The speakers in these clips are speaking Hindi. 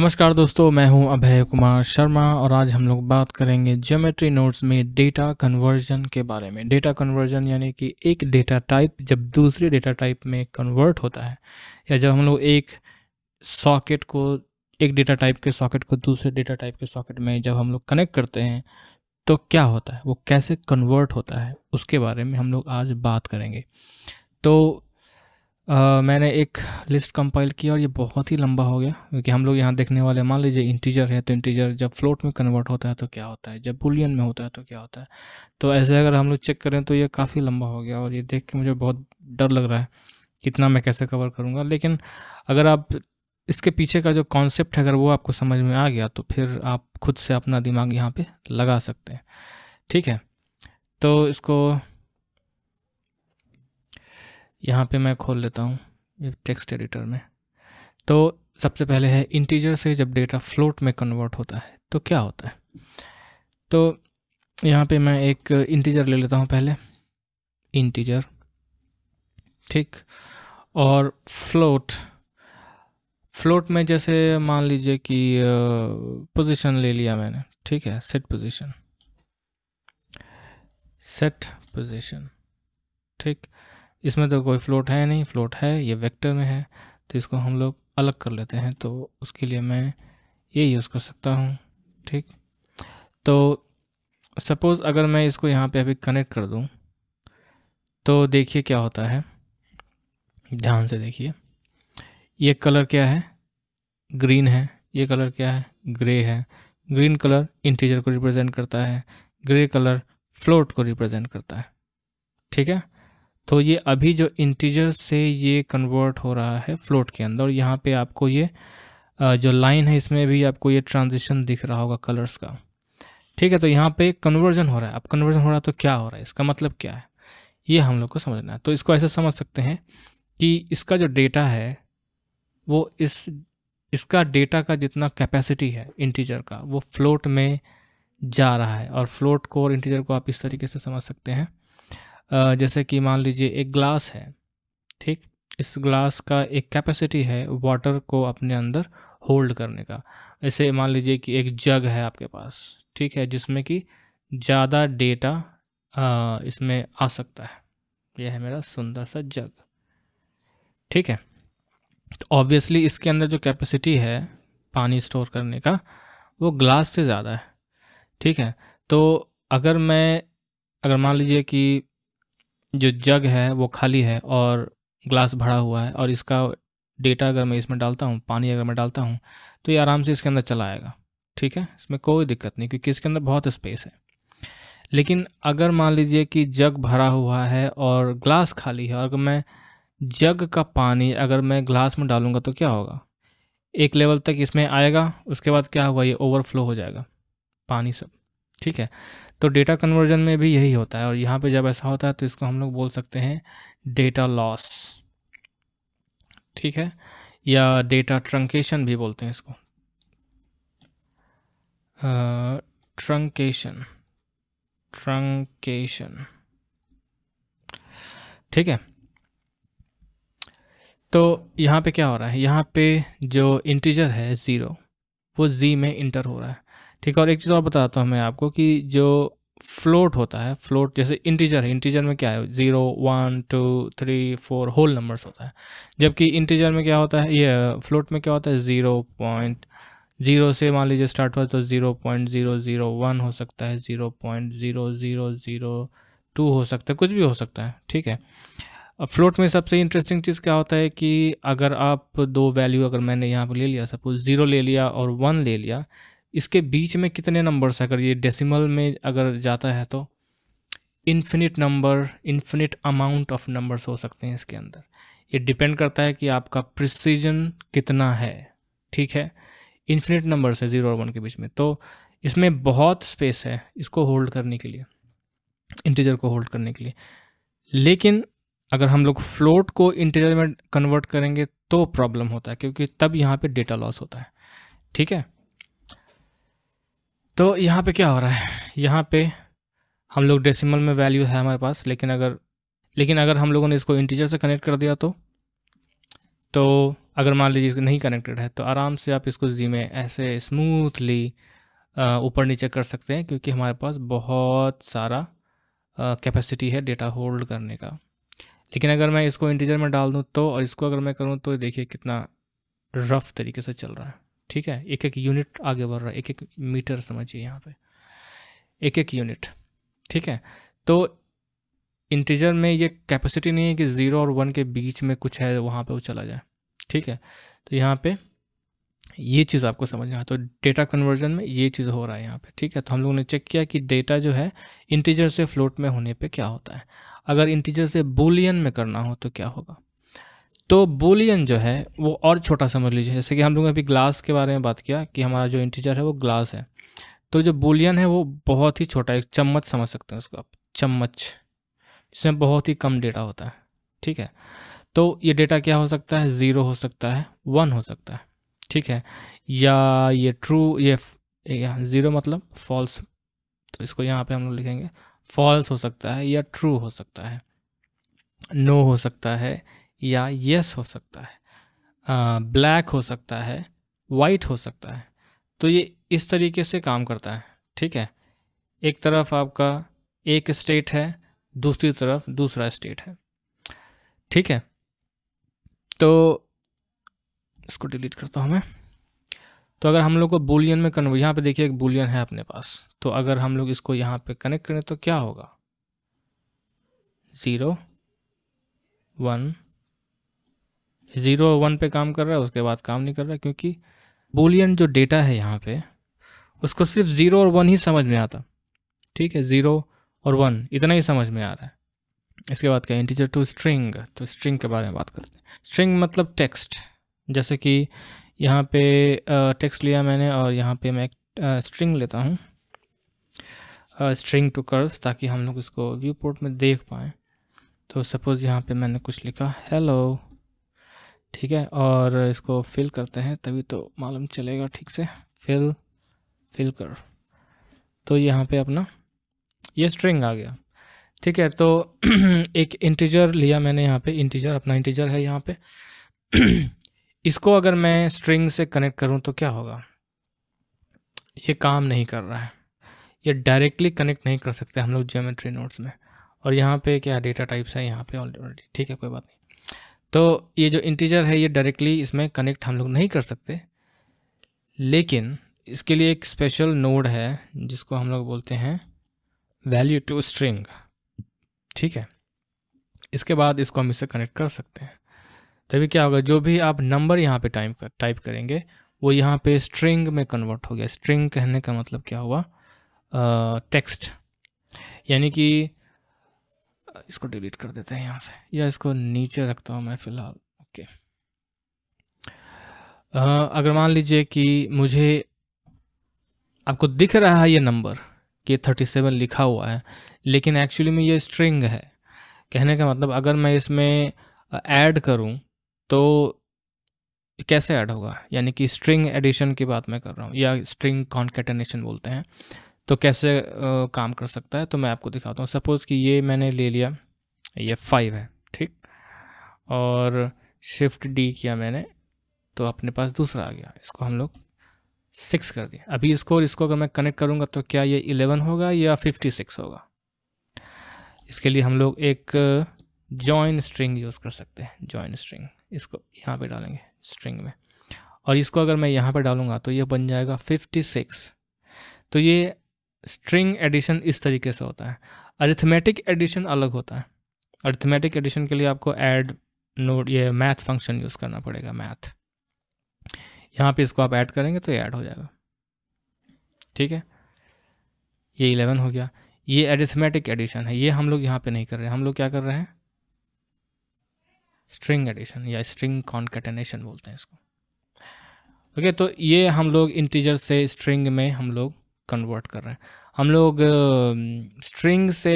नमस्कार दोस्तों मैं हूं अभय कुमार शर्मा और आज हम लोग बात करेंगे ज्योमेट्री नोट्स में डेटा कन्वर्जन के बारे में डेटा कन्वर्जन यानी कि एक डेटा टाइप जब दूसरे डेटा टाइप में कन्वर्ट होता है या जब हम लोग एक सॉकेट को एक डेटा टाइप के सॉकेट को दूसरे डेटा टाइप के सॉकेट में जब हम लोग कनेक्ट करते हैं तो क्या होता है वो कैसे कन्वर्ट होता है उसके बारे में हम लोग आज बात करेंगे तो मैंने एक लिस्ट कंपाइल किया और ये बहुत ही लंबा हो गया क्योंकि हम लोग यहाँ देखने वाले मान लीजिए इंटीजर है तो इंटीजर जब फ्लोट में कन्वर्ट होता है तो क्या होता है जब बुलियन में होता है तो क्या होता है तो ऐसे अगर हम लोग चेक करें तो ये काफ़ी लंबा हो गया और ये देख के मुझे बहुत डर लग रहा है कितना मैं कैसे कवर करूँगा लेकिन अगर आप इसके पीछे का जो कॉन्सेप्ट है अगर वो आपको समझ में आ गया तो फिर आप खुद से अपना दिमाग यहाँ पर लगा सकते हैं ठीक है तो इसको यहाँ पे मैं खोल लेता हूँ टेक्स्ट एडिटर में तो सबसे पहले है इंटीजर से जब डेटा फ्लोट में कन्वर्ट होता है तो क्या होता है तो यहाँ पे मैं एक इंटीजर ले लेता हूँ पहले इंटीजर ठीक और फ्लोट फ्लोट में जैसे मान लीजिए कि पोजीशन ले लिया मैंने ठीक है सेट पोजीशन सेट पोजीशन ठीक इसमें तो कोई फ्लोट है नहीं फ्लोट है ये वेक्टर में है तो इसको हम लोग अलग कर लेते हैं तो उसके लिए मैं ये यूज़ कर सकता हूँ ठीक तो सपोज़ अगर मैं इसको यहाँ पे अभी कनेक्ट कर दूँ तो देखिए क्या होता है ध्यान से देखिए ये कलर क्या है ग्रीन है ये कलर क्या है ग्रे है ग्रीन कलर इंटीजर को रिप्रेजेंट करता है ग्रे कलर फ्लोट को रिप्रेजेंट करता है ठीक है तो ये अभी जो इंटीजर से ये कन्वर्ट हो रहा है फ्लोट के अंदर और यहाँ पे आपको ये जो लाइन है इसमें भी आपको ये ट्रांजिशन दिख रहा होगा कलर्स का ठीक है तो यहाँ पे कन्वर्जन हो रहा है अब कन्वर्जन हो रहा है तो क्या हो रहा है इसका मतलब क्या है ये हम लोग को समझना है तो इसको ऐसे समझ सकते हैं कि इसका जो डेटा है वो इस इसका डेटा का जितना कैपेसिटी है इंटीजर का वो फ्लोट में जा रहा है और फ्लोट को और इंटीजर को आप इस तरीके से समझ सकते हैं जैसे कि मान लीजिए एक ग्लास है ठीक इस ग्लास का एक कैपेसिटी है वाटर को अपने अंदर होल्ड करने का ऐसे मान लीजिए कि एक जग है आपके पास ठीक है जिसमें कि ज़्यादा डेटा इसमें आ सकता है यह है मेरा सुंदर सा जग ठीक है तो ऑब्वियसली इसके अंदर जो कैपेसिटी है पानी स्टोर करने का वो ग्लास से ज़्यादा है ठीक है तो अगर मैं अगर मान लीजिए कि जो जग है वो खाली है और ग्लास भरा हुआ है और इसका डेटा अगर मैं इसमें डालता हूँ पानी अगर मैं डालता हूँ तो ये आराम से इसके अंदर चला आएगा ठीक है इसमें कोई दिक्कत नहीं क्योंकि इसके अंदर बहुत स्पेस है लेकिन अगर मान लीजिए कि जग भरा हुआ है और ग्लास खाली है और अगर मैं जग का पानी अगर मैं ग्लास में डालूँगा तो क्या होगा एक लेवल तक इसमें आएगा उसके बाद क्या होगा ये ओवरफ्लो हो जाएगा पानी सब ठीक है तो डेटा कन्वर्जन में भी यही होता है और यहाँ पे जब ऐसा होता है तो इसको हम लोग बोल सकते हैं डेटा लॉस ठीक है या डेटा ट्रंकेशन भी बोलते हैं इसको ट्रंकेशन ट्रंकेशन ठीक है तो यहाँ पे क्या हो रहा है यहाँ पे जो इंटीजर है ज़ीरो वो जी में इंटर हो रहा है ठीक है और एक चीज़ और बताता हूँ मैं आपको कि जो फ्लोट होता है फ्लोट जैसे इंटीजर है इंटीजर में क्या है zero one two three four whole numbers होता है जबकि इंटीजर में क्या होता है ये फ्लोट में क्या होता है ज़ीरो पॉइंट जीरो से मान लीजिए स्टार्ट हुआ तो zero point zero zero one हो सकता है zero point zero zero zero two हो सकता है कुछ भी हो सकता है ठीक है अब फ्लोट में सबसे इंटरेस्टिंग चीज़ क्या होता है कि अगर आप दो वैल्यू अगर मैंने यहाँ पर ले लिया सपोज ज़ीरो ले लिया और वन ले लिया इसके बीच में कितने नंबर्स अगर ये डेसिमल में अगर जाता है तो infinite number infinite amount of numbers हो सकते हैं इसके अंदर ये डिपेंड करता है कि आपका प्रिसीजन कितना है ठीक है इन्फिनिट नंबर्स है ज़ीरो और वन के बीच में तो इसमें बहुत स्पेस है इसको होल्ड करने के लिए इंटीजर को होल्ड करने के लिए लेकिन अगर हम लोग फ्लोट को इंटीजर में कन्वर्ट करेंगे तो प्रॉब्लम होता है क्योंकि तब यहाँ पे डेटा लॉस होता है ठीक है तो यहाँ पे क्या हो रहा है यहाँ पे हम लोग डेसिमल में वैल्यू है हमारे पास लेकिन अगर लेकिन अगर हम लोगों ने इसको इंटीजर से कनेक्ट कर दिया तो तो अगर मान लीजिए नहीं कनेक्टेड है तो आराम से आप इसको जी में ऐसे स्मूथली ऊपर नीचे कर सकते हैं क्योंकि हमारे पास बहुत सारा कैपेसिटी है डेटा होल्ड करने का लेकिन अगर मैं इसको इंटीजर में डाल दूँ तो और इसको अगर मैं करूँ तो देखिए कितना रफ़ तरीके से चल रहा है ठीक है एक एक यूनिट आगे बढ़ रहा है एक एक मीटर समझिए यहाँ पे एक एक यूनिट ठीक है तो इंटीजर में ये कैपेसिटी नहीं है कि ज़ीरो और वन के बीच में कुछ है वहाँ पे वो चला जाए ठीक है तो यहाँ पे ये चीज़ आपको समझना है तो डेटा कन्वर्जन में ये चीज़ हो रहा है यहाँ पे ठीक है तो हम लोगों ने चेक किया कि डेटा जो है इंटीजर से फ्लोट में होने पे क्या होता है अगर इंटीजर से बुलियन में करना हो तो क्या होगा तो बोलियन जो है वो और छोटा समझ लीजिए जैसे कि हम लोगों ने अभी ग्लास के बारे में बात किया कि हमारा जो इंटीजर है वो ग्लास है तो जो बोलियन है वो बहुत ही छोटा एक चम्मच समझ सकते हैं उसको आप चम्मच इसमें बहुत ही कम डेटा होता है ठीक है तो ये डेटा क्या हो सकता है ज़ीरो हो सकता है वन हो सकता है ठीक है या ये ट्रू ये ज़ीरो मतलब फॉल्स तो इसको यहाँ पे हम लोग लिखेंगे फॉल्स हो सकता है या ट्रू हो सकता है नो no हो सकता है या यस हो सकता है ब्लैक हो सकता है वाइट हो सकता है तो ये इस तरीके से काम करता है ठीक है एक तरफ आपका एक स्टेट है दूसरी तरफ दूसरा स्टेट है ठीक है तो इसको डिलीट करता हूँ मैं तो अगर हम लोग को बुलियन में कन्वर्ट यहाँ पे देखिए एक बुलियन है अपने पास तो अगर हम लोग इसको यहाँ पे कनेक्ट करें तो क्या होगा ज़ीरो वन ज़ीरो वन पे काम कर रहा है उसके बाद काम नहीं कर रहा क्योंकि बोलियन जो डेटा है यहाँ पे उसको सिर्फ ज़ीरो और वन ही समझ में आता ठीक है ज़ीरो और वन इतना ही समझ में आ रहा है इसके बाद क्या इंटीजर टू स्ट्रिंग तो स्ट्रिंग के बारे में बात करते हैं स्ट्रिंग मतलब टेक्स्ट जैसे कि यहाँ पे टेक्स्ट लिया मैंने और यहाँ पे मैं एक स्ट्रिंग लेता हूँ स्ट्रिंग टू कर्व्स ताकि हम लोग इसको व्यू पोर्ट में देख पाएँ तो सपोज़ यहाँ पे मैंने कुछ लिखा हेलो ठीक है और इसको फिल करते हैं तभी तो मालूम चलेगा ठीक से फिल फिल कर तो यहाँ पे अपना ये स्ट्रिंग आ गया ठीक है तो एक इंटीजर लिया मैंने यहाँ पे इंटीजर अपना इंटीजर है यहाँ पे इसको अगर मैं स्ट्रिंग से कनेक्ट करूँ तो क्या होगा ये काम नहीं कर रहा है ये डायरेक्टली कनेक्ट नहीं कर सकते हम लोग जियोमेट्री नोट्स में और यहाँ पे क्या डेटा टाइप्स है यहाँ पे ऑलरेडी ठीक है कोई बात नहीं तो ये जो इंटीजर है ये डायरेक्टली इसमें कनेक्ट हम लोग नहीं कर सकते लेकिन इसके लिए एक स्पेशल नोड है जिसको हम लोग बोलते हैं वैल्यू टू स्ट्रिंग ठीक है इसके बाद इसको हम इससे कनेक्ट कर सकते हैं तभी क्या होगा जो भी आप नंबर यहाँ पे टाइप कर टाइप करेंगे वो यहाँ पे स्ट्रिंग में कन्वर्ट हो गया स्ट्रिंग कहने का मतलब क्या हुआ टेक्स्ट यानी कि इसको डिलीट कर देते हैं यहाँ से या इसको नीचे रखता हूँ मैं फ़िलहाल ओके अगर मान लीजिए कि मुझे आपको दिख रहा है ये नंबर कि थर्टी सेवन लिखा हुआ है लेकिन एक्चुअली में ये स्ट्रिंग है कहने का मतलब अगर मैं इसमें ऐड करूँ तो कैसे ऐड होगा यानी कि स्ट्रिंग एडिशन की बात मैं कर रहा हूँ या स्ट्रिंग कॉन्केटनेशन बोलते हैं तो कैसे आ, काम कर सकता है तो मैं आपको दिखाता हूँ सपोज़ कि ये मैंने ले लिया ये फाइव है ठीक और शिफ्ट डी किया मैंने तो अपने पास दूसरा आ गया इसको हम लोग सिक्स कर दिया अभी इसको और इसको अगर मैं कनेक्ट करूँगा तो क्या ये इलेवन होगा या फिफ्टी सिक्स होगा इसके लिए हम लोग एक जॉइन स्ट्रिंग यूज़ कर सकते हैं जॉइन स्ट्रिंग इसको यहाँ पे डालेंगे स्ट्रिंग में और इसको अगर मैं यहाँ पे डालूँगा तो ये बन जाएगा फिफ्टी सिक्स तो ये स्ट्रिंग एडिशन इस तरीके से होता है अरिथमेटिक एडिशन अलग होता है अरिथमेटिक एडिशन के लिए आपको ऐड नोट ये मैथ फंक्शन यूज़ करना पड़ेगा मैथ यहाँ पे इसको आप ऐड करेंगे तो ये ऐड हो जाएगा ठीक है ये इलेवन हो गया ये एडिथमेटिक एडिशन है ये हम लोग यहाँ पे नहीं कर रहे हम लोग क्या कर रहे हैं स्ट्रिंग एडिशन या स्ट्रिंग कॉन्केटनेशन बोलते हैं इसको ओके okay, तो ये हम लोग इंटीजर से स्ट्रिंग में हम लोग कन्वर्ट कर रहे हैं हम लोग स्ट्रिंग से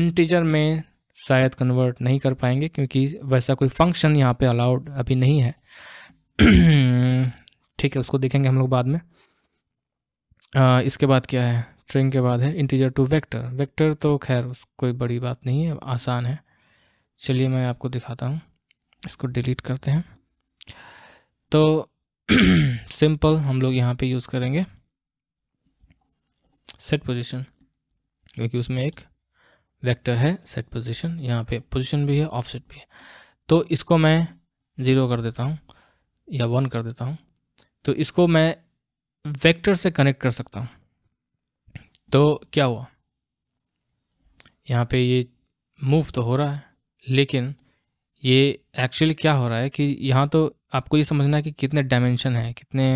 इंटीजर में शायद कन्वर्ट नहीं कर पाएंगे क्योंकि वैसा कोई फंक्शन यहाँ पे अलाउड अभी नहीं है ठीक है उसको देखेंगे हम लोग बाद में आ, इसके बाद क्या है स्ट्रिंग के बाद है इंटीजर टू वेक्टर वेक्टर तो खैर कोई बड़ी बात नहीं है आसान है चलिए मैं आपको दिखाता हूँ इसको डिलीट करते हैं तो सिंपल हम लोग यहाँ पे यूज़ करेंगे सेट पोजीशन क्योंकि उसमें एक वेक्टर है सेट पोजीशन यहाँ पे पोजीशन भी है ऑफसेट भी है तो इसको मैं ज़ीरो कर देता हूँ या वन कर देता हूँ तो इसको मैं वेक्टर से कनेक्ट कर सकता हूँ तो क्या हुआ यहाँ पे ये मूव तो हो रहा है लेकिन ये एक्चुअली क्या हो रहा है कि यहाँ तो आपको ये समझना है कि कितने डायमेंशन हैं कितने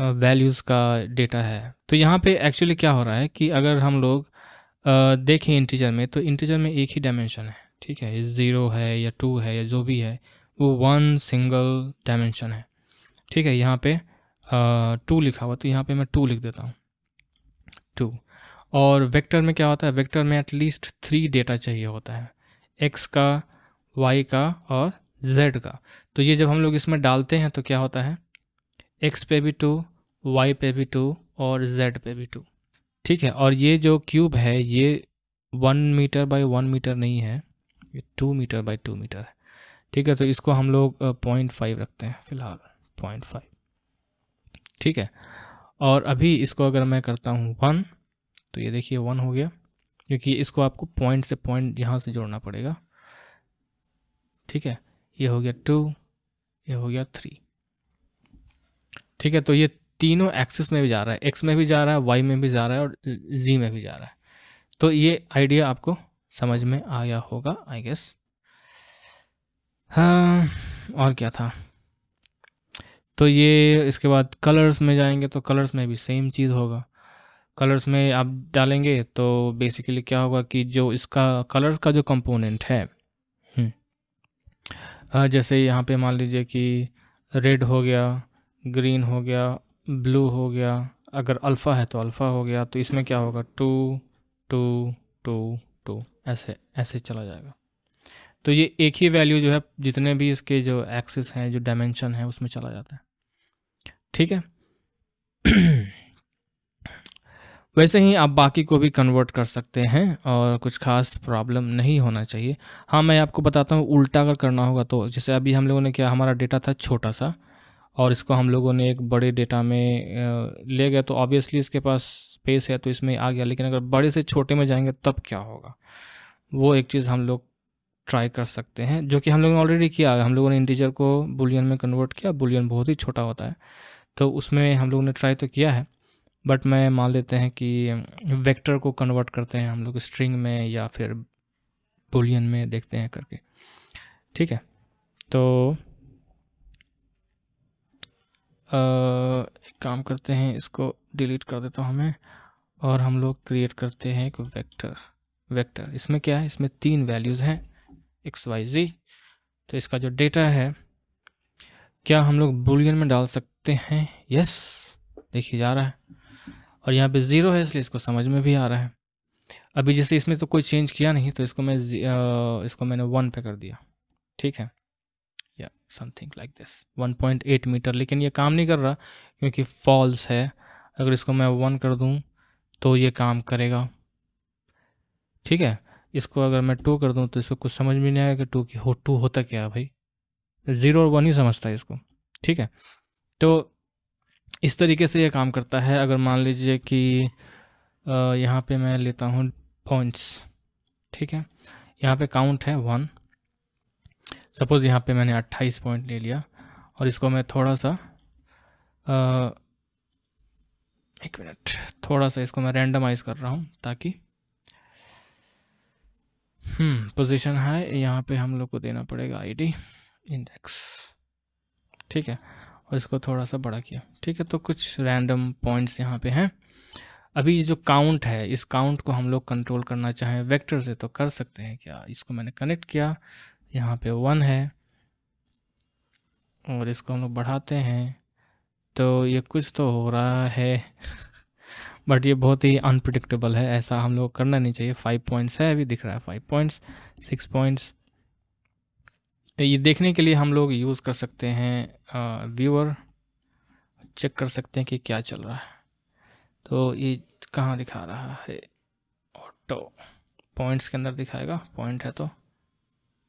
वैल्यूज़ का डेटा है तो यहाँ पे एक्चुअली क्या हो रहा है कि अगर हम लोग देखें इंटीजर में तो इंटीजर में एक ही डायमेंशन है ठीक है ज़ीरो है या टू है या जो भी है वो वन सिंगल डायमेंशन है ठीक है यहाँ पे टू लिखा हुआ तो यहाँ पे मैं टू लिख देता हूँ टू और वेक्टर में क्या होता है वेक्टर में एटलीस्ट थ्री डेटा चाहिए होता है एक्स का वाई का और जेड का तो ये जब हम लोग इसमें डालते हैं तो क्या होता है एक्स पे भी टू वाई पे भी टू और जेड पे भी टू ठीक है और ये जो क्यूब है ये one metre by one metre नहीं है ये two metre by two metre है ठीक है तो इसको हम लोग पॉइंट फाइव रखते हैं फिलहाल पॉइंट फाइव ठीक है और अभी इसको अगर मैं करता हूँ वन तो ये देखिए वन हो गया क्योंकि इसको आपको पॉइंट से पॉइंट यहाँ से जोड़ना पड़ेगा ठीक है ये हो गया टू ये हो गया थ्री ठीक है तो ये तीनों एक्सिस में भी जा रहा है एक्स में भी जा रहा है वाई में भी जा रहा है और जी में भी जा रहा है तो ये आइडिया आपको समझ में आया होगा आई गेस हाँ और क्या था तो ये इसके बाद कलर्स में जाएंगे तो कलर्स में भी सेम चीज़ होगा कलर्स में आप डालेंगे तो बेसिकली क्या होगा कि जो इसका कलर्स का जो कंपोनेंट है हम्म, जैसे यहाँ पे मान लीजिए कि रेड हो गया ग्रीन हो गया ब्लू हो गया अगर अल्फ़ा है तो अल्फ़ा हो गया तो इसमें क्या होगा टू टू टू टू ऐसे ऐसे चला जाएगा तो ये एक ही वैल्यू जो है जितने भी इसके जो एक्सिस हैं जो डायमेंशन है उसमें चला जाता है ठीक है वैसे ही आप बाकी को भी कन्वर्ट कर सकते हैं और कुछ खास प्रॉब्लम नहीं होना चाहिए हाँ मैं आपको बताता हूँ उल्टा अगर करना होगा तो जैसे अभी हम लोगों ने क्या हमारा डेटा था छोटा सा और इसको हम लोगों ने एक बड़े डेटा में ले गए तो ऑब्वियसली इसके पास स्पेस है तो इसमें आ गया लेकिन अगर बड़े से छोटे में जाएंगे तब क्या होगा वो एक चीज़ हम लोग ट्राई कर सकते हैं जो कि हम लोगों ने ऑलरेडी किया है हम लोगों ने इंटीजर को बुलियन में कन्वर्ट किया बुलियन बहुत ही छोटा होता है तो उसमें हम लोगों ने ट्राई तो किया है बट मैं मान लेते हैं कि वेक्टर को कन्वर्ट करते हैं हम लोग स्ट्रिंग में या फिर बुलियन में देखते हैं करके ठीक है तो एक काम करते हैं इसको डिलीट कर देता हूँ हमें और हम लोग क्रिएट करते हैं एक वेक्टर वेक्टर इसमें क्या है इसमें तीन वैल्यूज़ हैं एक्स वाई जी तो इसका जो डेटा है क्या हम लोग बुलियन में डाल सकते हैं यस देखिए जा रहा है और यहाँ पे ज़ीरो है इसलिए इसको समझ में भी आ रहा है अभी जैसे इसमें तो कोई चेंज किया नहीं तो इसको मैं इसको मैंने वन पे कर दिया ठीक है या समथिंग लाइक दिस 1.8 मीटर लेकिन ये काम नहीं कर रहा क्योंकि फॉल्स है अगर इसको मैं वन कर दूँ तो ये काम करेगा ठीक है इसको अगर मैं टू कर दूँ तो इसको कुछ समझ में नहीं आएगा कि टू की हो टू होता क्या है भाई ज़ीरो और वन ही समझता है इसको ठीक है तो इस तरीके से ये काम करता है अगर मान लीजिए कि यहाँ पे मैं लेता हूँ पॉइंट्स ठीक है यहाँ पे काउंट है वन सपोज़ यहाँ पे मैंने 28 पॉइंट ले लिया और इसको मैं थोड़ा सा आ, एक मिनट थोड़ा सा इसको मैं रैंडमाइज कर रहा हूँ ताकि पोजीशन हम्म, है यहाँ पे हम लोग को देना पड़ेगा आईडी इंडेक्स ठीक है और इसको थोड़ा सा बड़ा किया ठीक है तो कुछ रैंडम पॉइंट्स यहाँ पे हैं अभी जो काउंट है इस काउंट को हम लोग कंट्रोल करना चाहें वेक्टर से तो कर सकते हैं क्या इसको मैंने कनेक्ट किया यहाँ पे वन है और इसको हम लोग बढ़ाते हैं तो ये कुछ तो हो रहा है बट ये बहुत ही अनप्रडिक्टेबल है ऐसा हम लोग करना नहीं चाहिए फाइव पॉइंट्स है अभी दिख रहा है फाइव पॉइंट्स सिक्स पॉइंट्स ये देखने के लिए हम लोग यूज़ कर सकते हैं व्यूअर चेक कर सकते हैं कि क्या चल रहा है तो ये कहाँ दिखा रहा है ऑटो पॉइंट्स के अंदर दिखाएगा पॉइंट है तो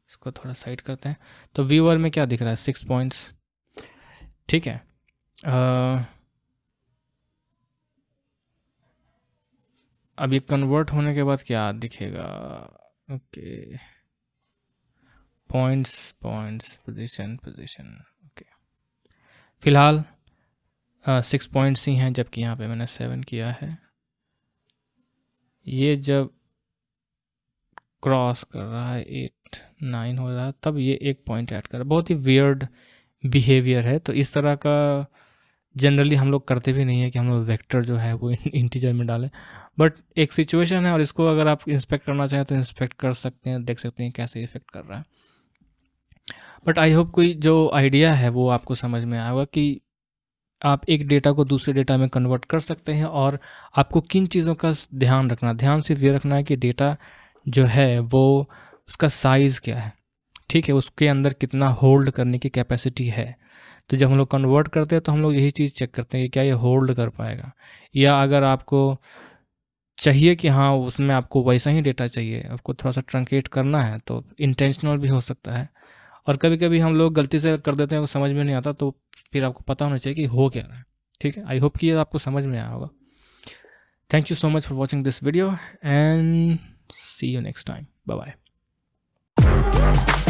इसको थोड़ा साइड करते हैं तो व्यूअर में क्या दिख रहा है सिक्स पॉइंट्स ठीक है आ, अब ये कन्वर्ट होने के बाद क्या दिखेगा okay points points position position okay फिलहाल सिक्स पॉइंट्स ही हैं जबकि यहाँ पे मैंने सेवन किया है ये जब क्रॉस कर रहा है एट नाइन हो रहा तब ये एक पॉइंट ऐड कर बहुत ही वियर्ड बिहेवियर है तो इस तरह का जनरली हम लोग करते भी नहीं है कि हम लोग वैक्टर जो है वो इंटीजर में डालें बट एक सिचुएशन है और इसको अगर आप इंस्पेक्ट करना चाहें तो इंस्पेक्ट कर सकते हैं देख सकते हैं कैसे इफेक्ट कर रहा है बट आई होप कोई जो आइडिया है वो आपको समझ में आएगा कि आप एक डेटा को दूसरे डेटा में कन्वर्ट कर सकते हैं और आपको किन चीज़ों का ध्यान रखना ध्यान सिर्फ ये रखना है कि डेटा जो है वो उसका साइज़ क्या है ठीक है उसके अंदर कितना होल्ड करने की कैपेसिटी है तो जब हम लोग कन्वर्ट करते हैं तो हम लोग यही चीज़ चेक करते हैं कि क्या ये होल्ड कर पाएगा या अगर आपको चाहिए कि हाँ उसमें आपको वैसा ही डेटा चाहिए आपको थोड़ा सा ट्रंकेट करना है तो इंटेंशनल भी हो सकता है और कभी कभी हम लोग गलती से कर देते हैं समझ में नहीं आता तो फिर आपको पता होना चाहिए कि हो क्या रहा है ठीक है आई होप कि ये आपको समझ में आया होगा thank you so much for watching this video and see you next time bye Thank you